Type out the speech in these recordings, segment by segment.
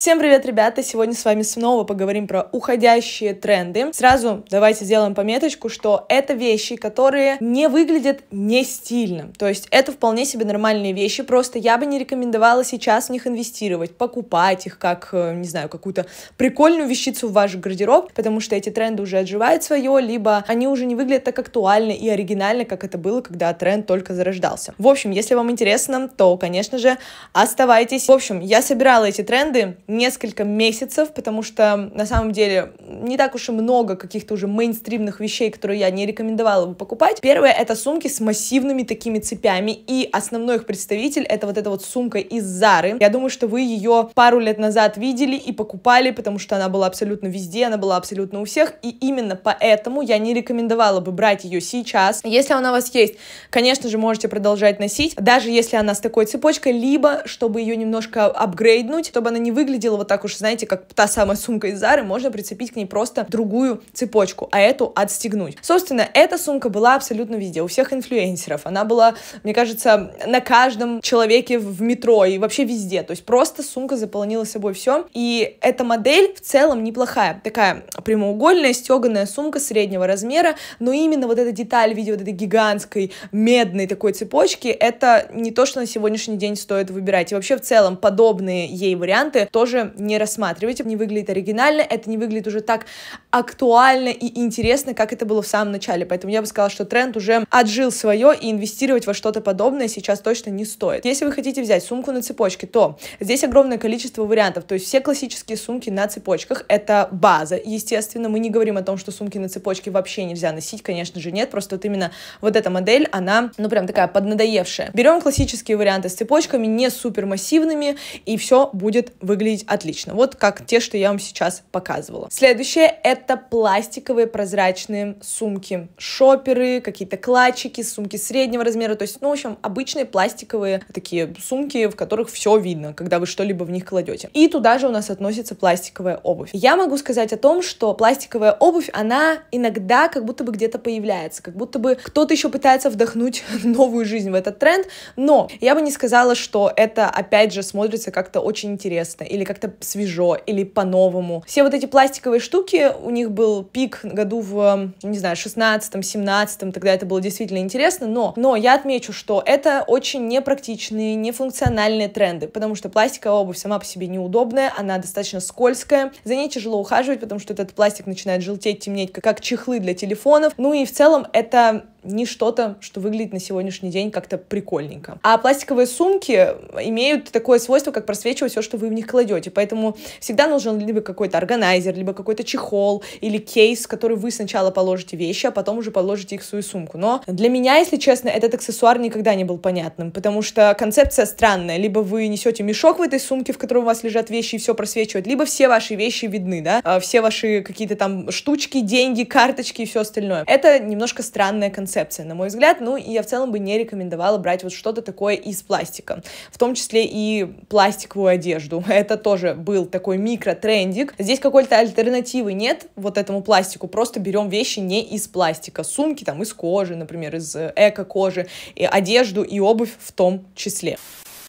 Всем привет, ребята! Сегодня с вами снова поговорим про уходящие тренды. Сразу давайте сделаем пометочку, что это вещи, которые не выглядят не стильно. То есть это вполне себе нормальные вещи, просто я бы не рекомендовала сейчас в них инвестировать, покупать их как, э, не знаю, какую-то прикольную вещицу в ваш гардероб, потому что эти тренды уже отживают свое, либо они уже не выглядят так актуально и оригинально, как это было, когда тренд только зарождался. В общем, если вам интересно, то, конечно же, оставайтесь. В общем, я собирала эти тренды несколько месяцев, потому что на самом деле не так уж и много каких-то уже мейнстримных вещей, которые я не рекомендовала бы покупать. Первое — это сумки с массивными такими цепями, и основной их представитель — это вот эта вот сумка из Зары. Я думаю, что вы ее пару лет назад видели и покупали, потому что она была абсолютно везде, она была абсолютно у всех, и именно поэтому я не рекомендовала бы брать ее сейчас. Если она у вас есть, конечно же, можете продолжать носить, даже если она с такой цепочкой, либо чтобы ее немножко апгрейднуть, чтобы она не выглядела выглядела вот так уж, знаете, как та самая сумка из Зары, можно прицепить к ней просто другую цепочку, а эту отстегнуть. Собственно, эта сумка была абсолютно везде, у всех инфлюенсеров. Она была, мне кажется, на каждом человеке в метро и вообще везде. То есть просто сумка заполнила собой все. И эта модель в целом неплохая. Такая прямоугольная, стеганая сумка среднего размера, но именно вот эта деталь в виде вот этой гигантской медной такой цепочки, это не то, что на сегодняшний день стоит выбирать. И вообще в целом подобные ей варианты тоже тоже не рассматривайте. Не выглядит оригинально, это не выглядит уже так актуально и интересно, как это было в самом начале. Поэтому я бы сказала, что тренд уже отжил свое, и инвестировать во что-то подобное сейчас точно не стоит. Если вы хотите взять сумку на цепочке, то здесь огромное количество вариантов. То есть все классические сумки на цепочках — это база, естественно. Мы не говорим о том, что сумки на цепочке вообще нельзя носить, конечно же, нет. Просто вот именно вот эта модель, она, ну, прям такая поднадоевшая. Берем классические варианты с цепочками, не супер массивными, и все будет выглядеть выглядеть отлично. Вот как те, что я вам сейчас показывала. Следующее — это пластиковые прозрачные сумки. Шоперы, какие-то клатчики, сумки среднего размера. То есть, ну, в общем, обычные пластиковые такие сумки, в которых все видно, когда вы что-либо в них кладете. И туда же у нас относится пластиковая обувь. Я могу сказать о том, что пластиковая обувь, она иногда как будто бы где-то появляется, как будто бы кто-то еще пытается вдохнуть новую жизнь в этот тренд, но я бы не сказала, что это опять же смотрится как-то очень интересно или как-то свежо, или по-новому. Все вот эти пластиковые штуки, у них был пик году в, не знаю, 16-17, тогда это было действительно интересно, но, но я отмечу, что это очень непрактичные, нефункциональные тренды, потому что пластиковая обувь сама по себе неудобная, она достаточно скользкая, за ней тяжело ухаживать, потому что этот пластик начинает желтеть, темнеть, как чехлы для телефонов, ну и в целом это не что-то, что выглядит на сегодняшний день как-то прикольненько. А пластиковые сумки имеют такое свойство, как просвечивать все, что вы в них кладете несете. Поэтому всегда нужен либо какой-то органайзер, либо какой-то чехол или кейс, в который вы сначала положите вещи, а потом уже положите их в свою сумку. Но для меня, если честно, этот аксессуар никогда не был понятным, потому что концепция странная. Либо вы несете мешок в этой сумке, в котором у вас лежат вещи, и все просвечивает, либо все ваши вещи видны, да, а, все ваши какие-то там штучки, деньги, карточки и все остальное. Это немножко странная концепция, на мой взгляд, ну и я в целом бы не рекомендовала брать вот что-то такое из пластика, в том числе и пластиковую одежду. Это тоже был такой микро-трендик. Здесь какой-то альтернативы нет вот этому пластику, просто берем вещи не из пластика. Сумки там из кожи, например, из э, эко-кожи, и одежду и обувь в том числе.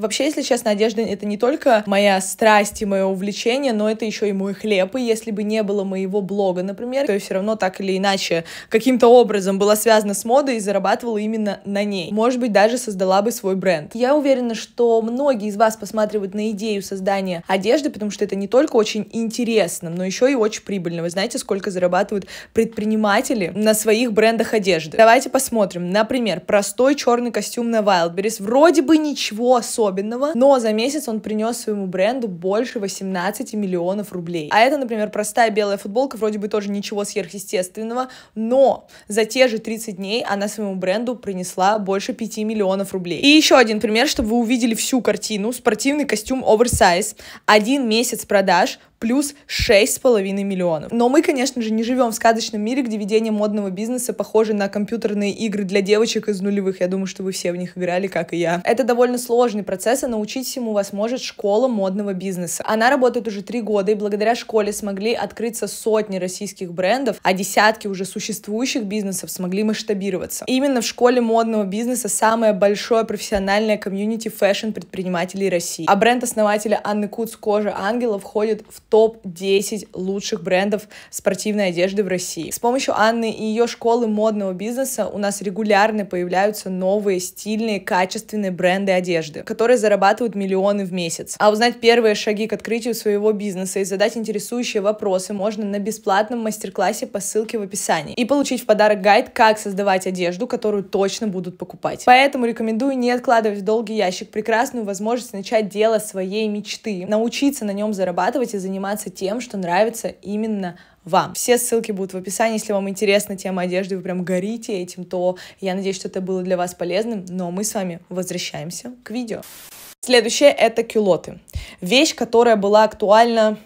Вообще, если честно, одежда — это не только моя страсть и мое увлечение, но это еще и мой хлеб. И если бы не было моего блога, например, то я все равно так или иначе каким-то образом была связана с модой и зарабатывала именно на ней. Может быть, даже создала бы свой бренд. Я уверена, что многие из вас посматривают на идею создания одежды, потому что это не только очень интересно, но еще и очень прибыльно. Вы знаете, сколько зарабатывают предприниматели на своих брендах одежды? Давайте посмотрим. Например, простой черный костюм на Wildberries. Вроде бы ничего особенного, особенного, но за месяц он принес своему бренду больше 18 миллионов рублей. А это, например, простая белая футболка, вроде бы тоже ничего сверхъестественного, но за те же 30 дней она своему бренду принесла больше 5 миллионов рублей. И еще один пример, чтобы вы увидели всю картину. Спортивный костюм оверсайз. Один месяц продаж, плюс 6,5 миллионов. Но мы, конечно же, не живем в сказочном мире, где ведение модного бизнеса похоже на компьютерные игры для девочек из нулевых. Я думаю, что вы все в них играли, как и я. Это довольно сложный процесс, а научить всему вас может школа модного бизнеса. Она работает уже три года, и благодаря школе смогли открыться сотни российских брендов, а десятки уже существующих бизнесов смогли масштабироваться. именно в школе модного бизнеса самое большое профессиональное комьюнити фэшн-предпринимателей России. А бренд основателя Анны Куц «Кожа ангела» входит в топ-10 лучших брендов спортивной одежды в России. С помощью Анны и ее школы модного бизнеса у нас регулярно появляются новые стильные, качественные бренды одежды, которые зарабатывают миллионы в месяц. А узнать первые шаги к открытию своего бизнеса и задать интересующие вопросы можно на бесплатном мастер-классе по ссылке в описании и получить в подарок гайд «Как создавать одежду, которую точно будут покупать». Поэтому рекомендую не откладывать в долгий ящик прекрасную возможность начать дело своей мечты, научиться на нем зарабатывать и заниматься заниматься тем, что нравится именно вам. Все ссылки будут в описании. Если вам интересна тема одежды, вы прям горите этим, то я надеюсь, что это было для вас полезным. Но мы с вами возвращаемся к видео. Следующее — это кюлоты. Вещь, которая была актуальна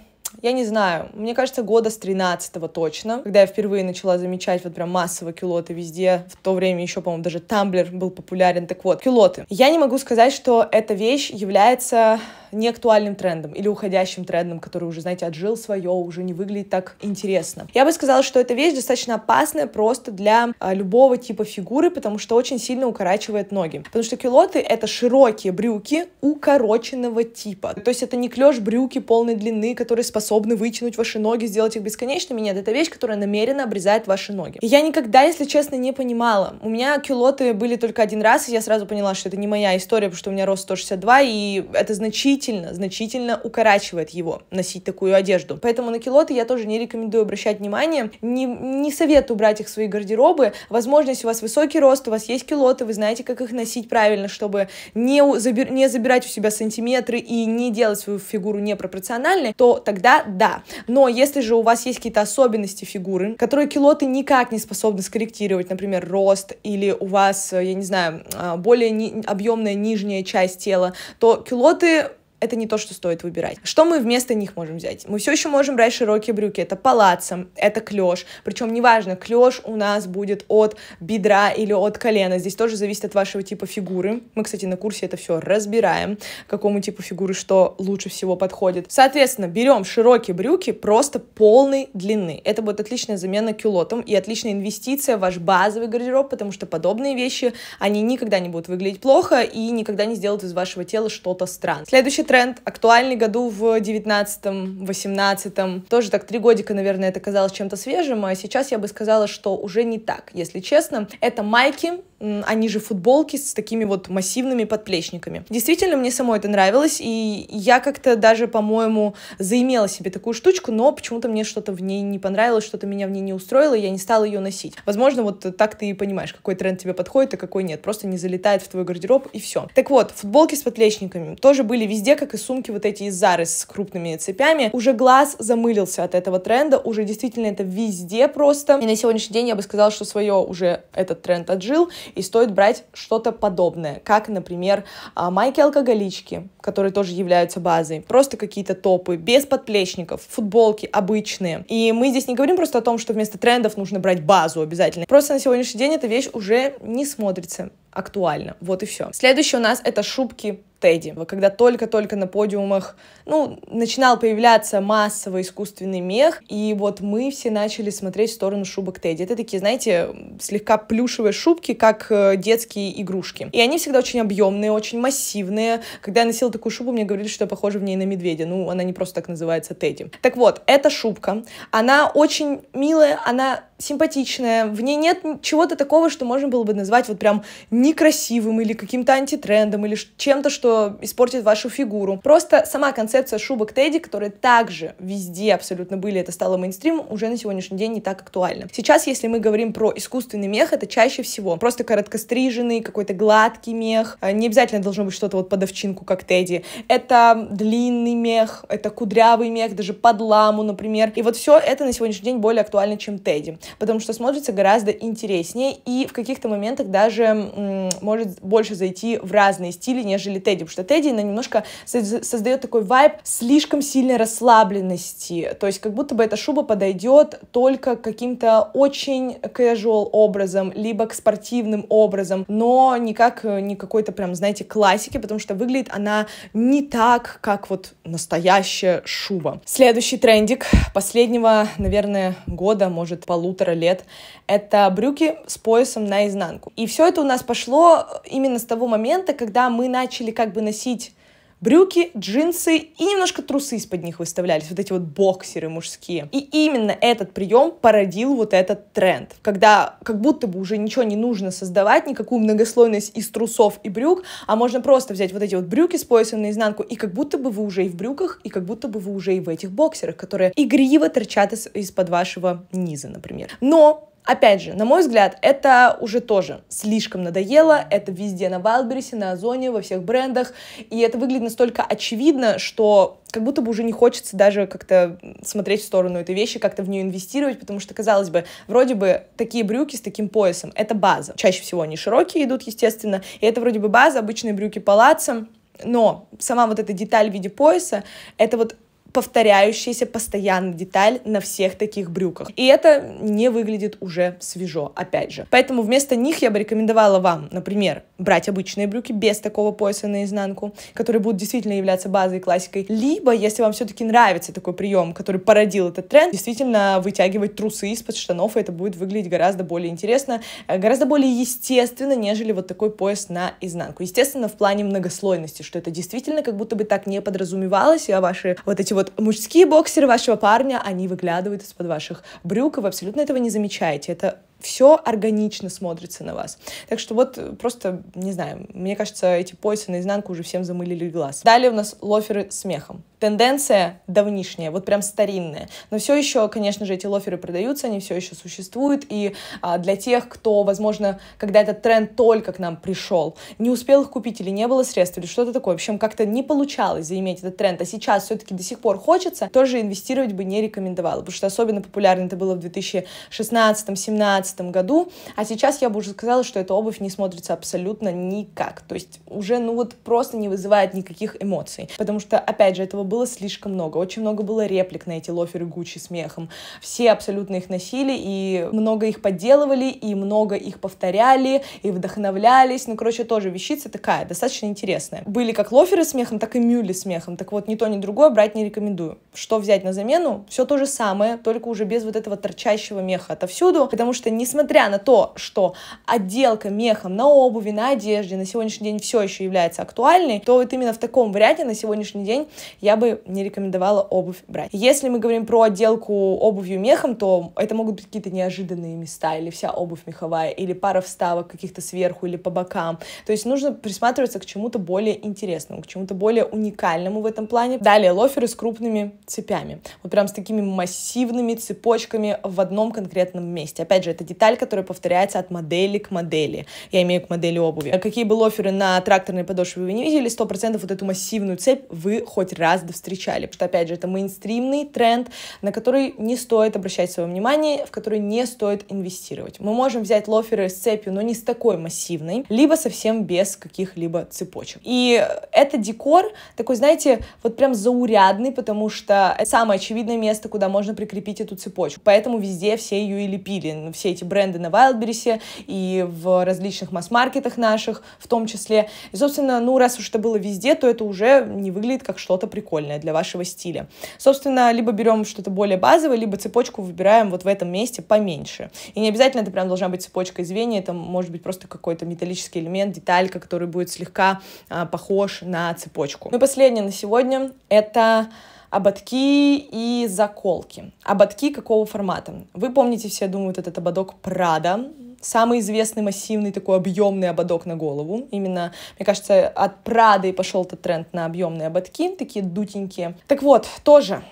я не знаю, мне кажется, года с 13 точно, когда я впервые начала замечать вот прям массово килоты везде, в то время еще, по-моему, даже Тамблер был популярен, так вот, килоты. Я не могу сказать, что эта вещь является неактуальным трендом или уходящим трендом, который уже, знаете, отжил свое, уже не выглядит так интересно. Я бы сказала, что эта вещь достаточно опасная просто для а, любого типа фигуры, потому что очень сильно укорачивает ноги. Потому что килоты это широкие брюки укороченного типа. То есть это не клеш брюки полной длины, которые способны способны вытянуть ваши ноги, сделать их бесконечными. Нет, это вещь, которая намеренно обрезает ваши ноги. И я никогда, если честно, не понимала. У меня кюлоты были только один раз, и я сразу поняла, что это не моя история, потому что у меня рост 162, и это значительно, значительно укорачивает его, носить такую одежду. Поэтому на кюлоты я тоже не рекомендую обращать внимание, не, не советую брать их в свои гардеробы. Возможно, если у вас высокий рост, у вас есть кюлоты, вы знаете, как их носить правильно, чтобы не, забир, не забирать у себя сантиметры и не делать свою фигуру непропорциональной, то тогда тогда да. Но если же у вас есть какие-то особенности фигуры, которые килоты никак не способны скорректировать, например, рост или у вас, э, я не знаю, а, более ни объемная нижняя часть тела, то килоты это не то, что стоит выбирать. Что мы вместо них можем взять? Мы все еще можем брать широкие брюки, это палацом, это клеш, причем неважно, клеш у нас будет от бедра или от колена, здесь тоже зависит от вашего типа фигуры. Мы, кстати, на курсе это все разбираем, какому типу фигуры что лучше всего подходит. Соответственно, берем широкие брюки просто полной длины. Это будет отличная замена кюлотом и отличная инвестиция в ваш базовый гардероб, потому что подобные вещи, они никогда не будут выглядеть плохо и никогда не сделают из вашего тела что-то странное. Следующий тренд, актуальный году в 19-м, 18 Тоже так три годика, наверное, это казалось чем-то свежим, а сейчас я бы сказала, что уже не так, если честно. Это майки, они же футболки с такими вот массивными подплечниками. Действительно, мне самой это нравилось, и я как-то даже, по-моему, заимела себе такую штучку, но почему-то мне что-то в ней не понравилось, что-то меня в ней не устроило, и я не стала ее носить. Возможно, вот так ты и понимаешь, какой тренд тебе подходит, а какой нет. Просто не залетает в твой гардероб, и все. Так вот, футболки с подплечниками тоже были везде, как и сумки вот эти из Зары с крупными цепями. Уже глаз замылился от этого тренда, уже действительно это везде просто. И на сегодняшний день я бы сказала, что свое уже этот тренд отжил, и стоит брать что-то подобное, как, например, а, майки-алкоголички, которые тоже являются базой, просто какие-то топы, без подплечников, футболки обычные. И мы здесь не говорим просто о том, что вместо трендов нужно брать базу обязательно. Просто на сегодняшний день эта вещь уже не смотрится актуально. Вот и все. Следующее у нас это шубки Теди, когда только-только на подиумах, ну, начинал появляться массовый искусственный мех, и вот мы все начали смотреть в сторону шубок Теди. Это такие, знаете, слегка плюшевые шубки, как э, детские игрушки. И они всегда очень объемные, очень массивные. Когда я носила такую шубу, мне говорили, что я похожа в ней на медведя. Ну, она не просто так называется, Теди. Так вот, эта шубка, она очень милая, она симпатичная, в ней нет чего-то такого, что можно было бы назвать вот прям некрасивым или каким-то антитрендом, или чем-то, что испортит вашу фигуру. Просто сама концепция шубок Тедди, которые также везде абсолютно были, это стало мейнстримом, уже на сегодняшний день не так актуально. Сейчас, если мы говорим про искусственный мех, это чаще всего просто короткостриженный, какой-то гладкий мех, а, не обязательно должно быть что-то вот под овчинку, как Тедди. Это длинный мех, это кудрявый мех, даже под ламу, например. И вот все это на сегодняшний день более актуально, чем Тедди, потому что смотрится гораздо интереснее и в каких-то моментах даже может больше зайти в разные стили, нежели Тедди Тедди, потому что Тедди, она немножко создает такой вайб слишком сильной расслабленности, то есть как будто бы эта шуба подойдет только каким-то очень casual образом, либо к спортивным образом, но никак не какой-то прям, знаете, классики, потому что выглядит она не так, как вот настоящая шуба. Следующий трендик последнего, наверное, года, может, полутора лет, это брюки с поясом наизнанку. И все это у нас пошло именно с того момента, когда мы начали как как бы носить брюки, джинсы и немножко трусы из-под них выставлялись, вот эти вот боксеры мужские. И именно этот прием породил вот этот тренд, когда как будто бы уже ничего не нужно создавать, никакую многослойность из трусов и брюк, а можно просто взять вот эти вот брюки с поясом наизнанку, и как будто бы вы уже и в брюках, и как будто бы вы уже и в этих боксерах, которые игриво торчат из- из-под вашего низа, например. Но Опять же, на мой взгляд, это уже тоже слишком надоело, это везде на Wildberries, на Озоне, во всех брендах, и это выглядит настолько очевидно, что как будто бы уже не хочется даже как-то смотреть в сторону этой вещи, как-то в нее инвестировать, потому что, казалось бы, вроде бы такие брюки с таким поясом — это база. Чаще всего они широкие идут, естественно, и это вроде бы база, обычные брюки палацем, но сама вот эта деталь в виде пояса, это вот повторяющаяся постоянно деталь на всех таких брюках. И это не выглядит уже свежо, опять же. Поэтому вместо них я бы рекомендовала вам, например, брать обычные брюки без такого пояса наизнанку, которые будут действительно являться базой и классикой. Либо, если вам все-таки нравится такой прием, который породил этот тренд, действительно вытягивать трусы из-под штанов, и это будет выглядеть гораздо более интересно, э, гораздо более естественно, нежели вот такой пояс на изнанку. Естественно, в плане многослойности, что это действительно как будто бы так не подразумевалось, а ваши вот эти вот вот мужские боксеры вашего парня, они выглядывают из-под ваших брюк, и вы абсолютно этого не замечаете. Это все органично смотрится на вас. Так что вот э, просто, не знаю, мне кажется, эти поясы наизнанку уже всем замылили глаз. Далее у нас лоферы с мехом. Тенденция давнишняя, вот прям старинная. Но все еще, конечно же, эти лоферы продаются, они все еще существуют. И а, для тех, кто, возможно, когда этот тренд только к нам пришел, не успел их купить или не было средств, или что-то такое, в общем, как-то не получалось заиметь этот тренд, а сейчас все-таки до сих пор хочется, тоже инвестировать бы не рекомендовала, потому что особенно популярно это было в 2016, 17 2015 году, а сейчас я бы уже сказала, что эта обувь не смотрится абсолютно никак, то есть уже, ну вот, просто не вызывает никаких эмоций, потому что, опять же, этого было слишком много, очень много было реплик на эти лоферы Гуччи с мехом, все абсолютно их носили, и много их подделывали, и много их повторяли, и вдохновлялись, ну, короче, тоже вещица такая, достаточно интересная. Были как лоферы с мехом, так и мюли с мехом, так вот, ни то, ни другое брать не рекомендую. Что взять на замену? Все то же самое, только уже без вот этого торчащего меха отовсюду, потому что не несмотря на то, что отделка мехом на обуви, на одежде на сегодняшний день все еще является актуальной, то вот именно в таком варианте на сегодняшний день я бы не рекомендовала обувь брать. Если мы говорим про отделку обувью мехом, то это могут быть какие-то неожиданные места, или вся обувь меховая, или пара вставок каких-то сверху, или по бокам. То есть нужно присматриваться к чему-то более интересному, к чему-то более уникальному в этом плане. Далее, лоферы с крупными цепями. Вот прям с такими массивными цепочками в одном конкретном месте. Опять же, это деталь, которая повторяется от модели к модели. Я имею к модели обуви. А какие бы лоферы на тракторной подошве вы не видели, 100% вот эту массивную цепь вы хоть раз да встречали. Потому что, опять же, это мейнстримный тренд, на который не стоит обращать свое внимание, в который не стоит инвестировать. Мы можем взять лоферы с цепью, но не с такой массивной, либо совсем без каких-либо цепочек. И это декор такой, знаете, вот прям заурядный, потому что это самое очевидное место, куда можно прикрепить эту цепочку. Поэтому везде все ее и лепили, все эти бренды на Wildberries и в различных масс-маркетах наших в том числе. И, собственно, ну, раз уж это было везде, то это уже не выглядит как что-то прикольное для вашего стиля. Собственно, либо берем что-то более базовое, либо цепочку выбираем вот в этом месте поменьше. И не обязательно это прям должна быть цепочка из звенья, это может быть просто какой-то металлический элемент, деталька, который будет слегка а, похож на цепочку. Ну и последнее на сегодня — это ободки и заколки. Ободки какого формата? Вы помните все, думают, этот ободок Прада, самый известный массивный такой объемный ободок на голову. Именно, мне кажется, от Прады пошел этот тренд на объемные ободки, такие дутенькие. Так вот, тоже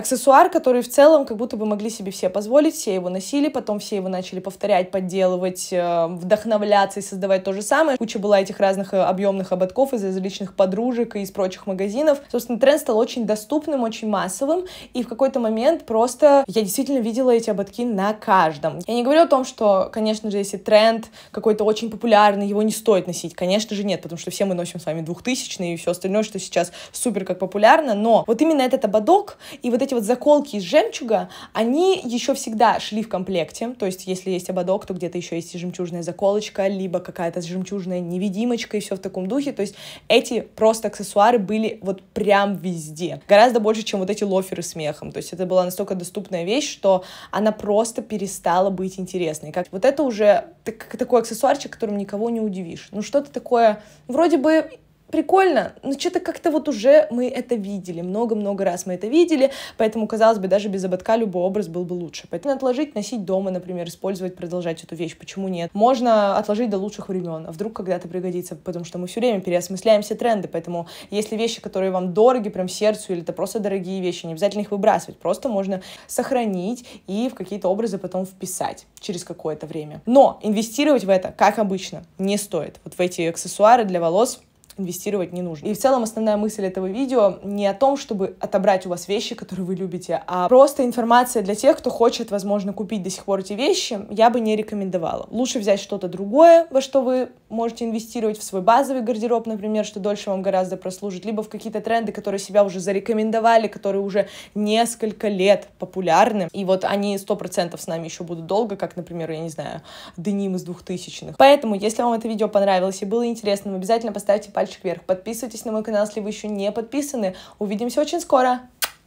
аксессуар, который в целом как будто бы могли себе все позволить, все его носили, потом все его начали повторять, подделывать, э, вдохновляться и создавать то же самое. Куча была этих разных э, объемных ободков из различных подружек и из прочих магазинов. Собственно, тренд стал очень доступным, очень массовым, и в какой-то момент просто я действительно видела эти ободки на каждом. Я не говорю о том, что, конечно же, если тренд какой-то очень популярный, его не стоит носить. Конечно же, нет, потому что все мы носим с вами двухтысячные и все остальное, что сейчас супер как популярно, но вот именно этот ободок и вот эти эти вот заколки из жемчуга, они еще всегда шли в комплекте, то есть если есть ободок, то где-то еще есть и жемчужная заколочка, либо какая-то жемчужная невидимочка и все в таком духе, то есть эти просто аксессуары были вот прям везде, гораздо больше, чем вот эти лоферы с мехом, то есть это была настолько доступная вещь, что она просто перестала быть интересной, как вот это уже так, такой аксессуарчик, которым никого не удивишь, ну что-то такое, вроде бы прикольно, но что-то как-то вот уже мы это видели, много-много раз мы это видели, поэтому, казалось бы, даже без ободка любой образ был бы лучше. Поэтому отложить, носить дома, например, использовать, продолжать эту вещь, почему нет? Можно отложить до лучших времен, а вдруг когда-то пригодится, потому что мы все время переосмысляем все тренды, поэтому если вещи, которые вам дороги прям сердцу, или это просто дорогие вещи, не обязательно их выбрасывать, просто можно сохранить и в какие-то образы потом вписать через какое-то время. Но инвестировать в это, как обычно, не стоит. Вот в эти аксессуары для волос — инвестировать не нужно. И в целом основная мысль этого видео не о том, чтобы отобрать у вас вещи, которые вы любите, а просто информация для тех, кто хочет, возможно, купить до сих пор эти вещи, я бы не рекомендовала. Лучше взять что-то другое, во что вы можете инвестировать, в свой базовый гардероб, например, что дольше вам гораздо прослужит, либо в какие-то тренды, которые себя уже зарекомендовали, которые уже несколько лет популярны, и вот они сто процентов с нами еще будут долго, как, например, я не знаю, деним из двухтысячных. Поэтому, если вам это видео понравилось и было интересным, обязательно поставьте пальчик пальчик вверх. Подписывайтесь на мой канал, если вы еще не подписаны. Увидимся очень скоро.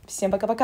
Всем пока-пока.